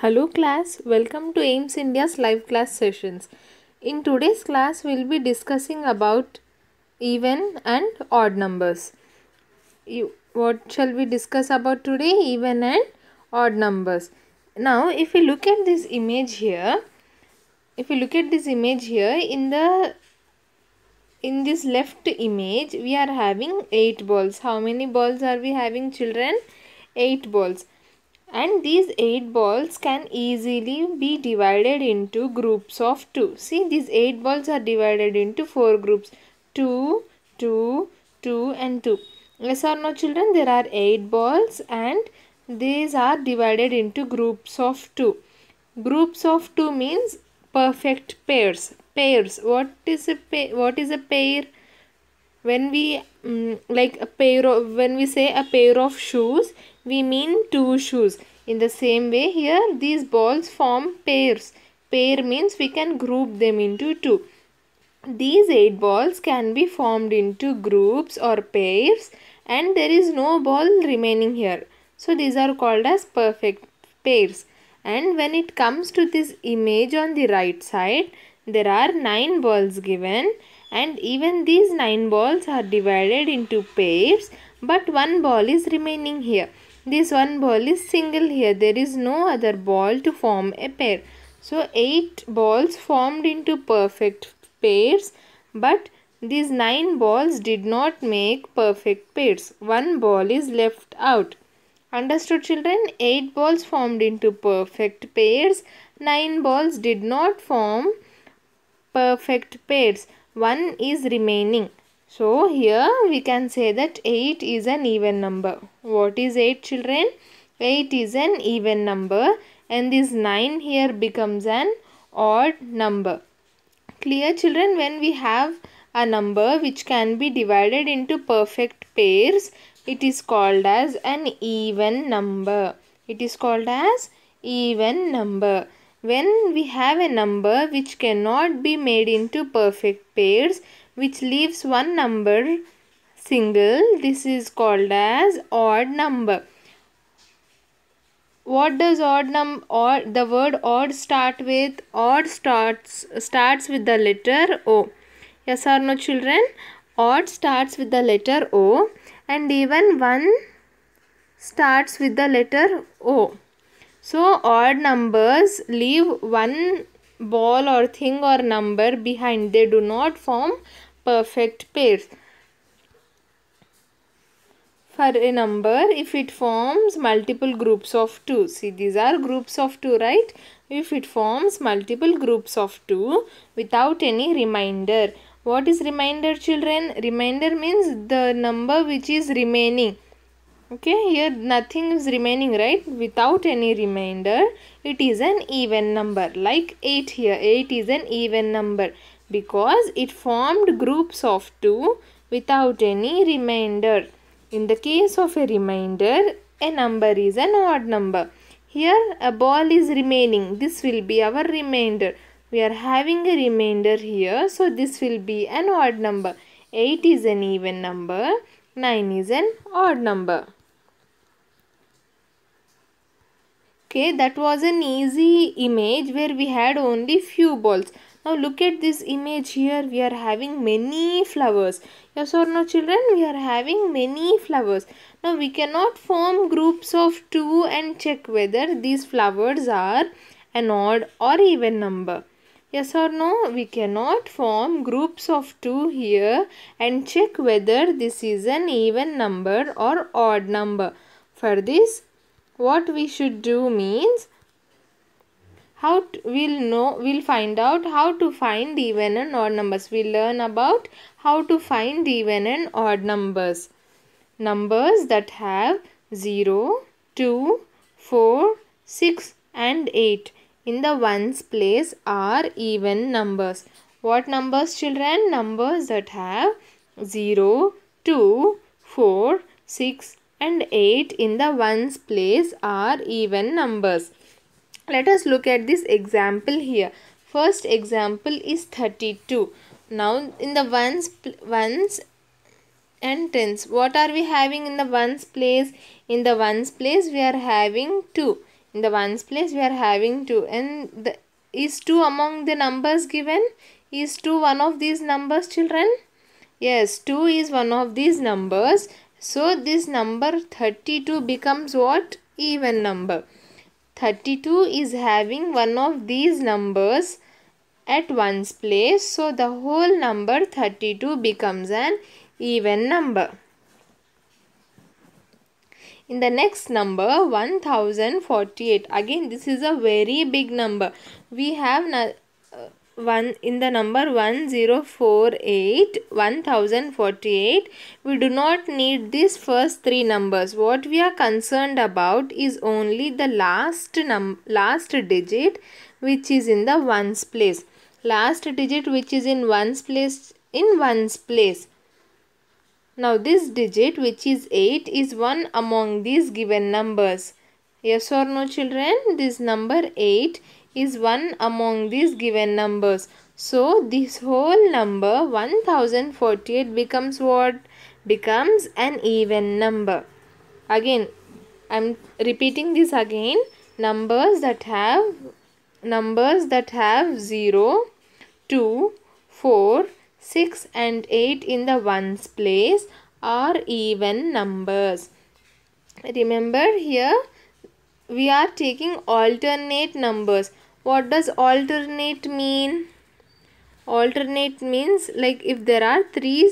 Hello class, welcome to AIMS India's live class sessions. In today's class, we'll be discussing about even and odd numbers. You, what shall we discuss about today? Even and odd numbers. Now, if you look at this image here, if you look at this image here, in the in this left image, we are having 8 balls. How many balls are we having children? 8 balls and these 8 balls can easily be divided into groups of 2. See these 8 balls are divided into 4 groups 2, 2, 2 and 2. Yes or no children there are 8 balls and these are divided into groups of 2. Groups of 2 means perfect pairs. Pairs. What is a pair? What is a pair? When we um, like a pair of when we say a pair of shoes we mean two shoes. In the same way here these balls form pairs. Pair means we can group them into two. These eight balls can be formed into groups or pairs and there is no ball remaining here. So these are called as perfect pairs. And when it comes to this image on the right side, there are 9 balls given and even these 9 balls are divided into pairs but one ball is remaining here this one ball is single here there is no other ball to form a pair so eight balls formed into perfect pairs but these nine balls did not make perfect pairs one ball is left out understood children eight balls formed into perfect pairs nine balls did not form perfect pairs one is remaining so here we can say that 8 is an even number. What is 8 children? 8 is an even number and this 9 here becomes an odd number. Clear children when we have a number which can be divided into perfect pairs it is called as an even number. It is called as even number. When we have a number which cannot be made into perfect pairs, which leaves one number single, this is called as odd number. What does odd num or the word odd start with? Odd starts starts with the letter O. Yes or no children? Odd starts with the letter O and even one starts with the letter O. So odd numbers leave one ball or thing or number behind. They do not form perfect pairs. For a number, if it forms multiple groups of 2. See, these are groups of 2, right? If it forms multiple groups of 2 without any remainder. What is remainder, children? Remainder means the number which is remaining okay here nothing is remaining right without any remainder it is an even number like 8 here 8 is an even number because it formed groups of 2 without any remainder in the case of a remainder a number is an odd number here a ball is remaining this will be our remainder we are having a remainder here so this will be an odd number 8 is an even number 9 is an odd number okay that was an easy image where we had only few balls now look at this image here we are having many flowers yes or no children we are having many flowers now we cannot form groups of two and check whether these flowers are an odd or even number yes or no we cannot form groups of two here and check whether this is an even number or odd number for this what we should do means how to, we'll know we'll find out how to find even and odd numbers we learn about how to find even and odd numbers numbers that have 0 2 4 6 and 8 in the ones place are even numbers what numbers children numbers that have 0 2 4 6 and 8 in the ones place are even numbers. Let us look at this example here. First example is 32. Now in the ones, ones and tens. What are we having in the ones place? In the ones place we are having 2. In the ones place we are having 2. And the, is 2 among the numbers given? Is 2 one of these numbers children? Yes, 2 is one of these numbers so this number 32 becomes what? Even number. 32 is having one of these numbers at one's place. So the whole number 32 becomes an even number. In the next number 1048. Again this is a very big number. We have one in the number 1048 1048 we do not need these first three numbers what we are concerned about is only the last num last digit which is in the ones place last digit which is in ones place in ones place now this digit which is 8 is one among these given numbers. Yes or no children? This number 8 is one among these given numbers. So this whole number 1048 becomes what? Becomes an even number. Again, I am repeating this again. Numbers that have numbers that have 0, 2, 4, 6 and 8 in the ones place are even numbers. Remember here we are taking alternate numbers what does alternate mean alternate means like if there are three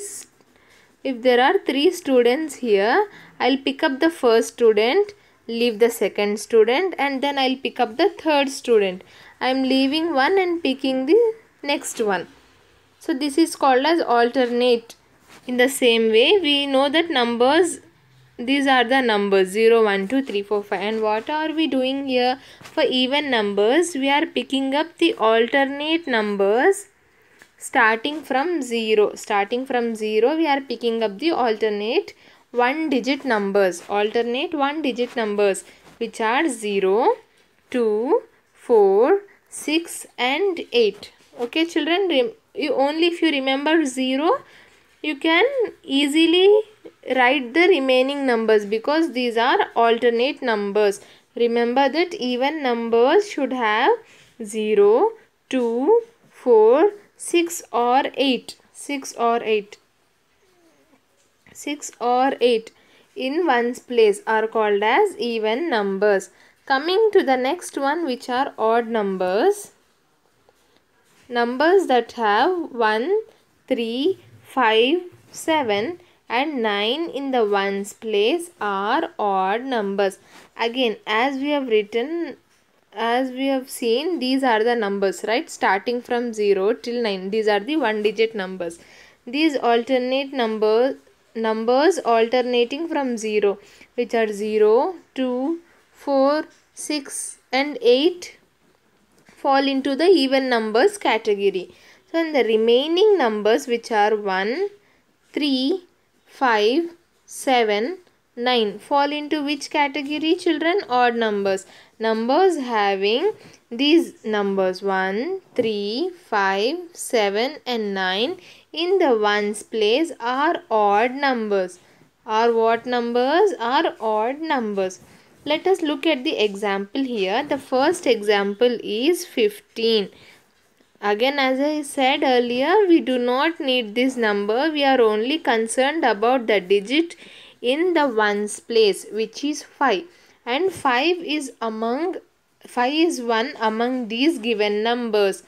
if there are three students here i'll pick up the first student leave the second student and then i'll pick up the third student i'm leaving one and picking the next one so this is called as alternate in the same way we know that numbers these are the numbers 0 1 2 3 4 5 and what are we doing here for even numbers we are picking up the alternate numbers starting from 0 starting from 0 we are picking up the alternate one digit numbers alternate one digit numbers which are 0 2 4 6 and 8 okay children you only if you remember 0 you can easily write the remaining numbers because these are alternate numbers. Remember that even numbers should have 0, 2, 4, 6 or 8. 6 or 8. 6 or 8 in one's place are called as even numbers. Coming to the next one which are odd numbers. Numbers that have 1, 3, 5, 7 and 9 in the ones place are odd numbers. Again, as we have written, as we have seen, these are the numbers, right? Starting from 0 till 9. These are the one digit numbers. These alternate numbers, numbers alternating from 0, which are 0, 2, 4, 6 and 8 fall into the even numbers category. So, in the remaining numbers which are 1, 3, 5, 7, 9 fall into which category children? Odd numbers. Numbers having these numbers 1, 3, 5, 7 and 9 in the ones place are odd numbers. Are what numbers? Are odd numbers. Let us look at the example here. The first example is 15. Again as I said earlier we do not need this number we are only concerned about the digit in the ones place which is 5 and 5 is among 5 is one among these given numbers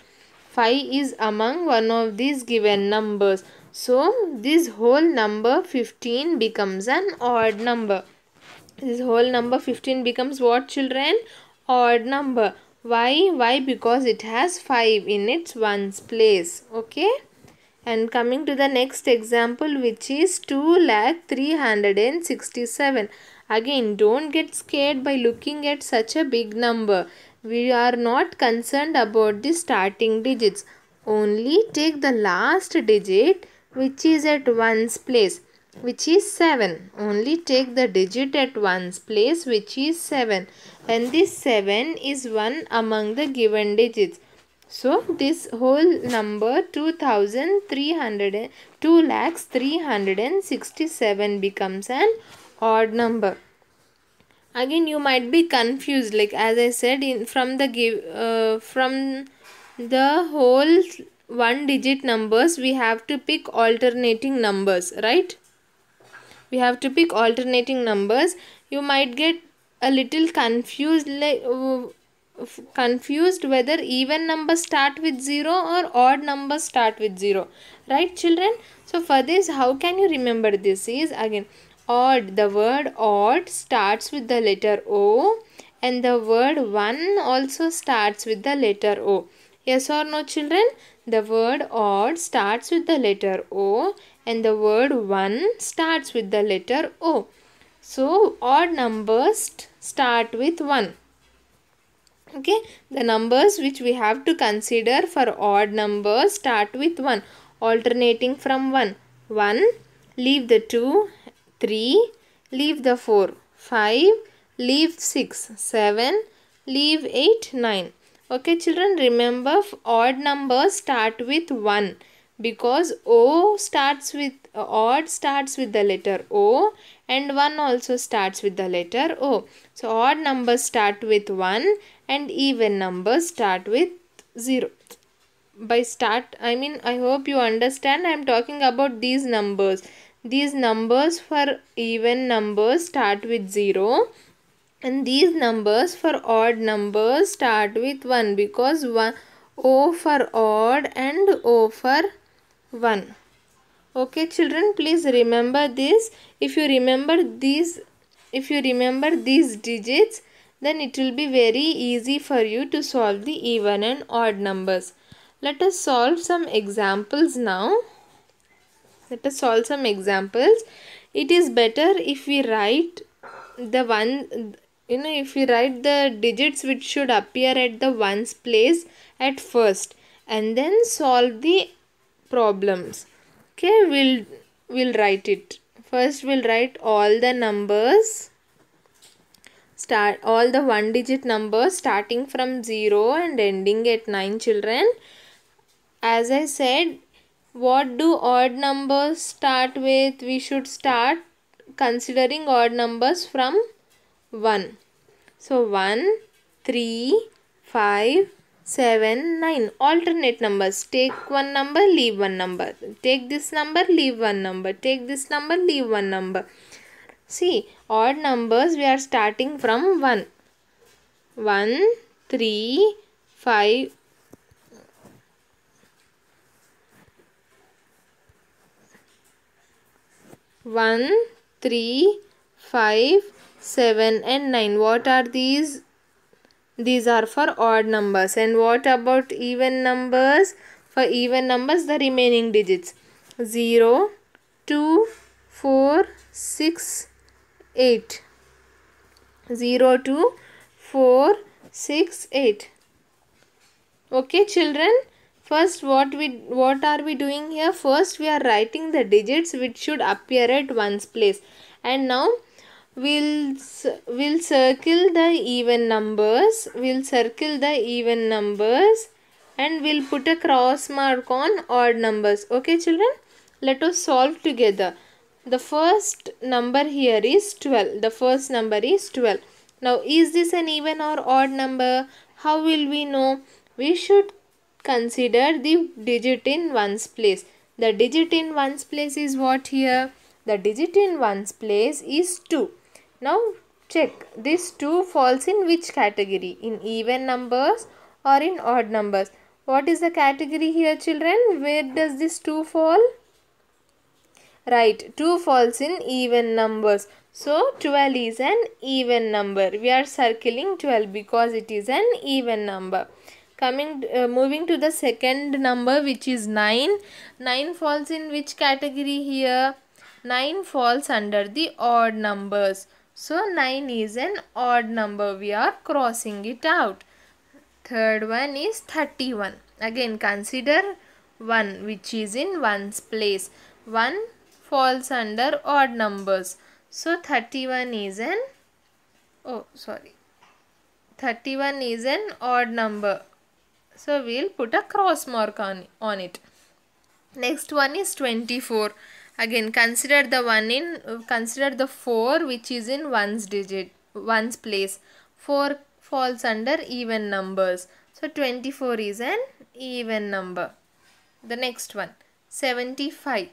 5 is among one of these given numbers so this whole number 15 becomes an odd number this whole number 15 becomes what children odd number why? Why? Because it has 5 in its ones place. Okay. And coming to the next example which is two lakh three hundred and sixty-seven. Again, don't get scared by looking at such a big number. We are not concerned about the starting digits. Only take the last digit which is at ones place which is 7. Only take the digit at ones place which is 7 and this 7 is one among the given digits. So this whole number 2300 lakhs 367 becomes an odd number. Again you might be confused like as I said in from the give uh, from the whole one digit numbers we have to pick alternating numbers right we have to pick alternating numbers you might get a little confused like uh, confused whether even numbers start with 0 or odd numbers start with 0 right children so for this how can you remember this is again odd the word odd starts with the letter o and the word one also starts with the letter o yes or no children the word odd starts with the letter o and the word one starts with the letter o so odd numbers start with 1. Okay, the numbers which we have to consider for odd numbers start with 1, alternating from 1. 1, leave the 2, 3, leave the 4, 5, leave 6, 7, leave 8, 9. Okay children, remember odd numbers start with 1 because O starts with, uh, odd starts with the letter O and 1 also starts with the letter O. So odd numbers start with 1 and even numbers start with 0. By start, I mean, I hope you understand. I am talking about these numbers. These numbers for even numbers start with 0 and these numbers for odd numbers start with 1 because 1 O for odd and O for 1 okay children please remember this if you remember these if you remember these digits then it will be very easy for you to solve the even and odd numbers let us solve some examples now let us solve some examples it is better if we write the one you know if we write the digits which should appear at the ones place at first and then solve the problems okay we'll we'll write it first we'll write all the numbers start all the one digit numbers starting from 0 and ending at 9 children as i said what do odd numbers start with we should start considering odd numbers from 1 so 1 3 5 7, 9. Alternate numbers. Take one number, leave one number. Take this number, leave one number. Take this number, leave one number. See, odd numbers we are starting from 1. 1, 3, 5, One, three, five, seven, and 9. What are these these are for odd numbers. And what about even numbers? For even numbers, the remaining digits. 0, 2, 4, 6, 8. 0, 2, 4, 6, 8. Okay, children first what we what are we doing here first we are writing the digits which should appear at one's place and now we'll we'll circle the even numbers we'll circle the even numbers and we'll put a cross mark on odd numbers okay children let us solve together the first number here is 12 the first number is 12 now is this an even or odd number how will we know we should consider the digit in ones place the digit in ones place is what here the digit in ones place is 2 now check this 2 falls in which category? In even numbers or in odd numbers? What is the category here children? Where does this 2 fall? Right, 2 falls in even numbers. So 12 is an even number. We are circling 12 because it is an even number coming uh, moving to the second number which is 9 9 falls in which category here 9 falls under the odd numbers so 9 is an odd number. We are crossing it out. Third one is 31. Again consider 1 which is in 1's place. 1 falls under odd numbers. So 31 is an oh sorry 31 is an odd number. So we'll put a cross mark on, on it. Next one is 24 again consider the one in consider the 4 which is in ones digit ones place 4 falls under even numbers so 24 is an even number the next one 75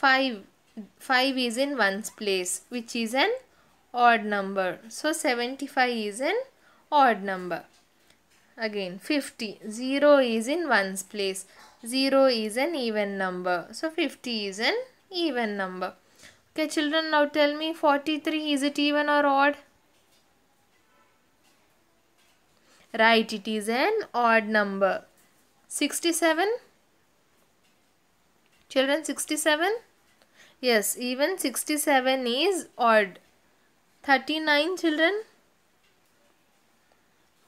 5 5 is in ones place which is an odd number so 75 is an odd number again 50 0 is in ones place 0 is an even number. So 50 is an even number. Okay children now tell me 43 is it even or odd? Right it is an odd number. 67 children 67 yes even 67 is odd 39 children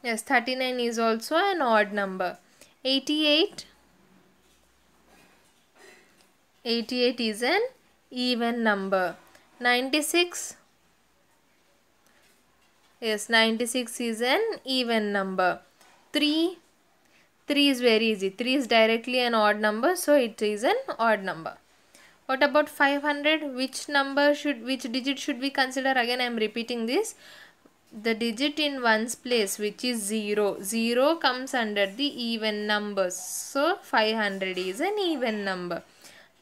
yes 39 is also an odd number 88 88 is an even number. 96 yes 96 is an even number. 3 3 is very easy. 3 is directly an odd number so it is an odd number. What about 500? Which number should, which digit should we consider? Again I am repeating this the digit in ones place which is 0. 0 comes under the even numbers. So 500 is an even number.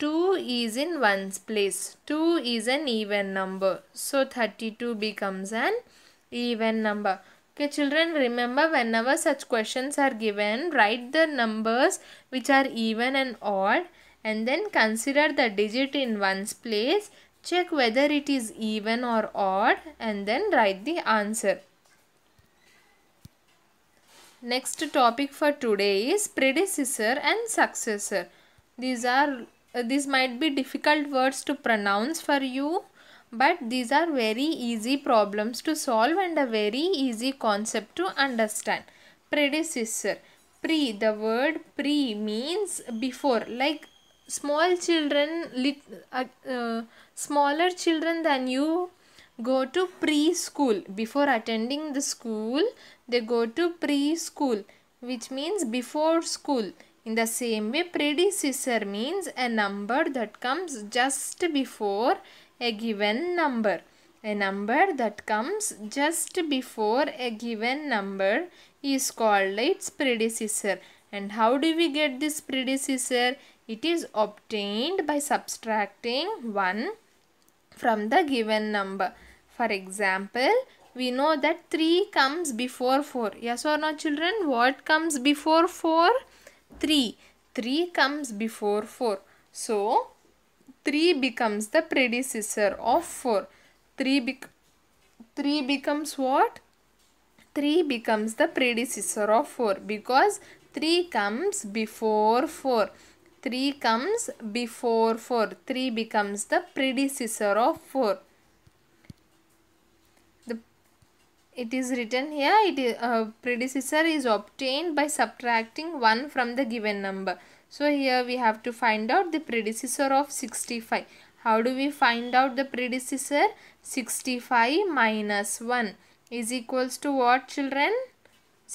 2 is in 1's place. 2 is an even number. So 32 becomes an even number. Okay children remember whenever such questions are given write the numbers which are even and odd and then consider the digit in 1's place. Check whether it is even or odd and then write the answer. Next topic for today is predecessor and successor. These are uh, these might be difficult words to pronounce for you but these are very easy problems to solve and a very easy concept to understand. Predecessor. Pre, the word pre means before like small children, lit, uh, uh, smaller children than you go to preschool. Before attending the school, they go to preschool which means before school. In the same way, predecessor means a number that comes just before a given number. A number that comes just before a given number is called its predecessor. And how do we get this predecessor? It is obtained by subtracting 1 from the given number. For example, we know that 3 comes before 4. Yes or no children? What comes before 4? 3. 3 comes before 4. So, 3 becomes the predecessor of 4. 3, be 3 becomes what? 3 becomes the predecessor of 4 because 3 comes before 4. 3 comes before 4. 3 becomes the predecessor of 4. it is written here it is, uh, predecessor is obtained by subtracting 1 from the given number so here we have to find out the predecessor of 65 how do we find out the predecessor 65 minus 1 is equals to what children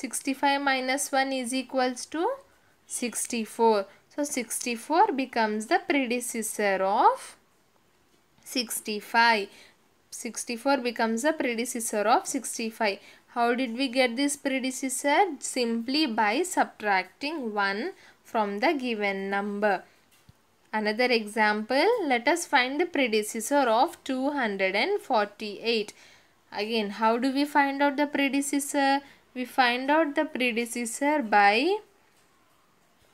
65 minus 1 is equals to 64 so 64 becomes the predecessor of 65 64 becomes a predecessor of 65. How did we get this predecessor? Simply by subtracting 1 from the given number. Another example, let us find the predecessor of 248. Again, how do we find out the predecessor? We find out the predecessor by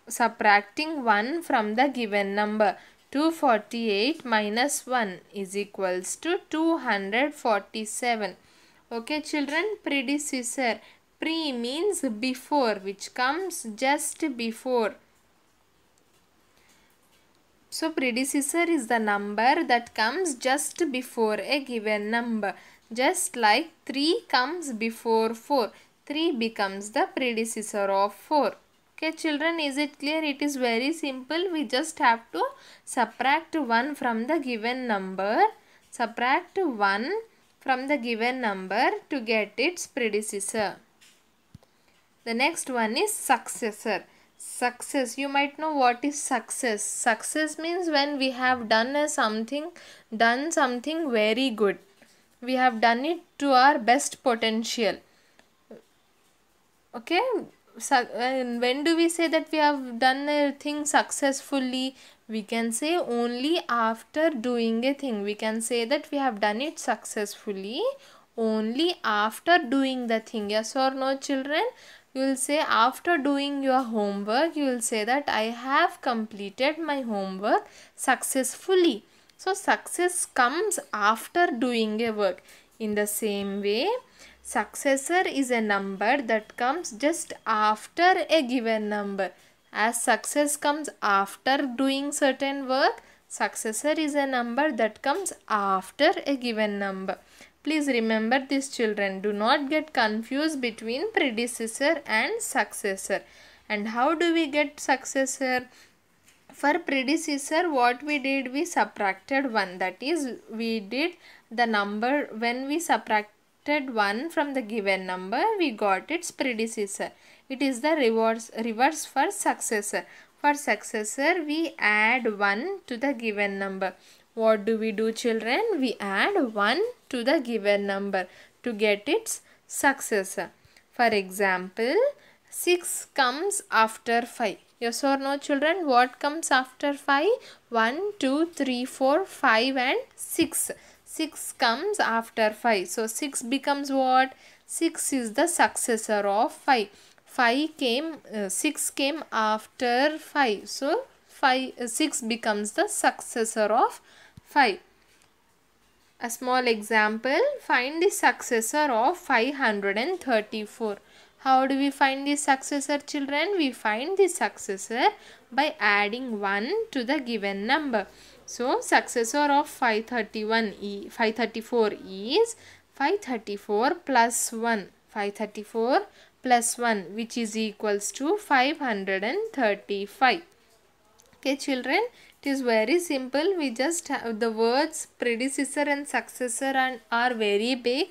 subtracting 1 from the given number. 248 minus 1 is equals to 247. Okay children, predecessor. Pre means before which comes just before. So predecessor is the number that comes just before a given number. Just like 3 comes before 4. 3 becomes the predecessor of 4. Okay children is it clear? It is very simple. We just have to subtract 1 from the given number. Subtract 1 from the given number to get its predecessor. The next one is successor. Success. You might know what is success. Success means when we have done something, done something very good. We have done it to our best potential. Okay when do we say that we have done a thing successfully we can say only after doing a thing we can say that we have done it successfully only after doing the thing yes or no children you will say after doing your homework you will say that i have completed my homework successfully so success comes after doing a work in the same way Successor is a number that comes just after a given number. As success comes after doing certain work, successor is a number that comes after a given number. Please remember this children. Do not get confused between predecessor and successor. And how do we get successor? For predecessor, what we did, we subtracted 1. That is, we did the number when we subtract subtracted 1 from the given number, we got its predecessor. It is the reverse, reverse for successor. For successor, we add 1 to the given number. What do we do children? We add 1 to the given number to get its successor. For example, 6 comes after 5. Yes or no children? What comes after 5? 1, 2, 3, 4, 5 and 6. 6 comes after 5. So 6 becomes what? 6 is the successor of 5. 5 came, uh, 6 came after 5. So 5, uh, 6 becomes the successor of 5. A small example, find the successor of 534. How do we find the successor children? We find the successor by adding 1 to the given number. So, successor of 531 e, 534 is 534 plus 1. 534 plus 1 which is equals to 535. Okay children, it is very simple. We just have the words predecessor and successor and are very big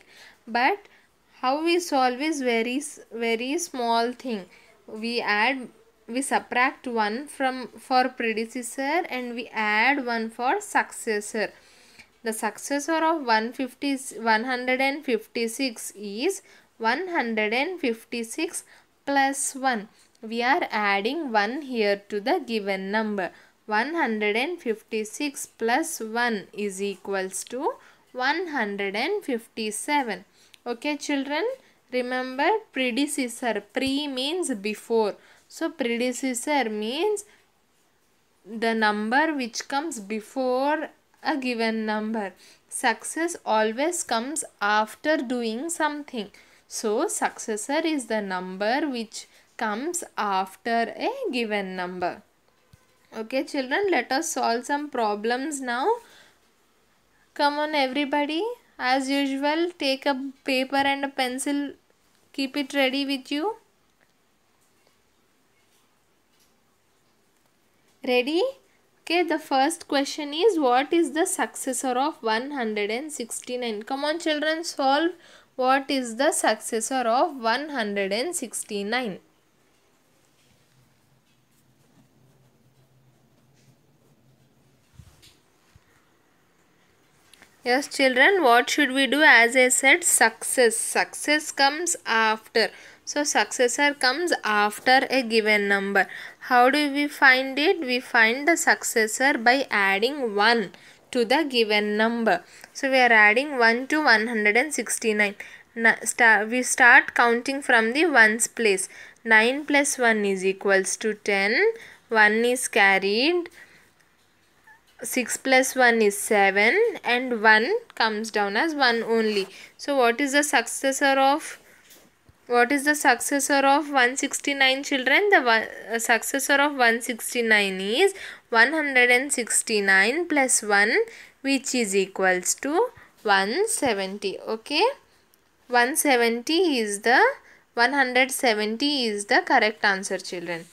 but how we solve is very, very small thing. We add we subtract one from for predecessor and we add one for successor. The successor of 150, 156 is 156 plus 1. We are adding 1 here to the given number. 156 plus 1 is equals to 157. Okay children, remember predecessor. Pre means before. So predecessor means the number which comes before a given number. Success always comes after doing something. So successor is the number which comes after a given number. Okay children, let us solve some problems now. Come on everybody. As usual, take a paper and a pencil. Keep it ready with you. Ready? Okay, the first question is what is the successor of 169? Come on children, solve what is the successor of 169? Yes children, what should we do? As I said, success. Success comes after. So, successor comes after a given number. How do we find it? We find the successor by adding 1 to the given number. So we are adding 1 to 169. we start counting from the ones place. 9 plus 1 is equals to 10. 1 is carried. 6 plus 1 is 7 and 1 comes down as 1 only. So what is the successor of what is the successor of 169 children? The one, uh, successor of 169 is 169 plus 1 which is equals to 170. Okay. 170 is the 170 is the correct answer children.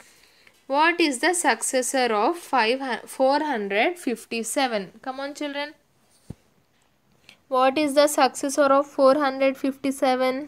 What is the successor of 5, 457? Come on children. What is the successor of 457?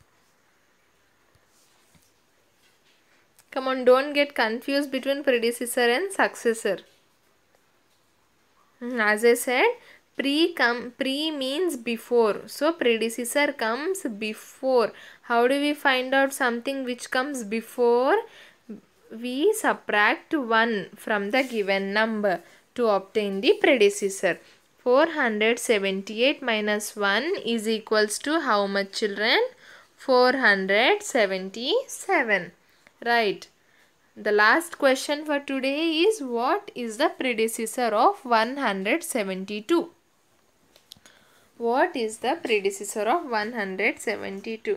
Come on, don't get confused between predecessor and successor. Hmm, as I said, pre come pre means before. So predecessor comes before. How do we find out something which comes before? We subtract 1 from the given number to obtain the predecessor. 478 minus 1 is equals to how much children? 477 right the last question for today is what is the predecessor of 172 what is the predecessor of 172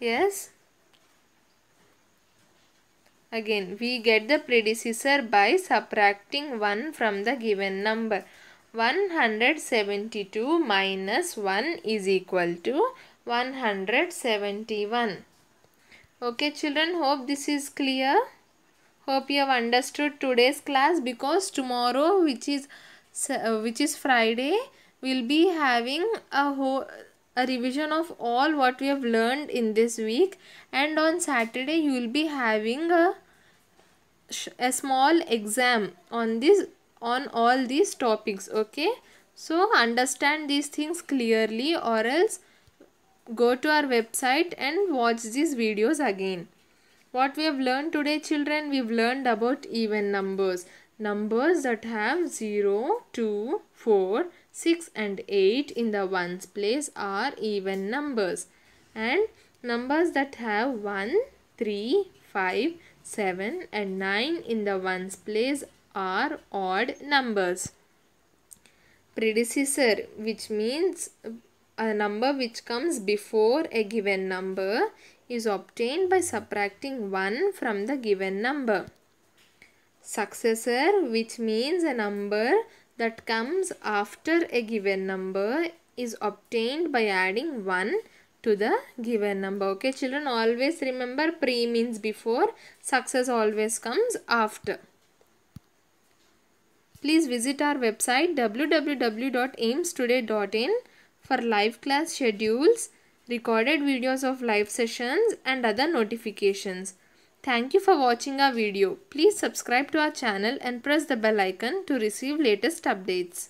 yes again we get the predecessor by subtracting 1 from the given number 172 minus 1 is equal to 171 Okay children, hope this is clear. Hope you have understood today's class because tomorrow which is uh, which is Friday we'll be having a whole a revision of all what we have learned in this week and on Saturday you will be having a, a small exam on this on all these topics okay so understand these things clearly or else go to our website and watch these videos again. What we have learned today children, we have learned about even numbers. Numbers that have 0, 2, 4, 6 and 8 in the ones place are even numbers. And numbers that have 1, 3, 5, 7 and 9 in the ones place are odd numbers predecessor which means a number which comes before a given number is obtained by subtracting 1 from the given number. Successor which means a number that comes after a given number is obtained by adding 1 to the given number. Okay children always remember pre means before success always comes after. Please visit our website www.aimstoday.in for live class schedules, recorded videos of live sessions and other notifications. Thank you for watching our video. Please subscribe to our channel and press the bell icon to receive latest updates.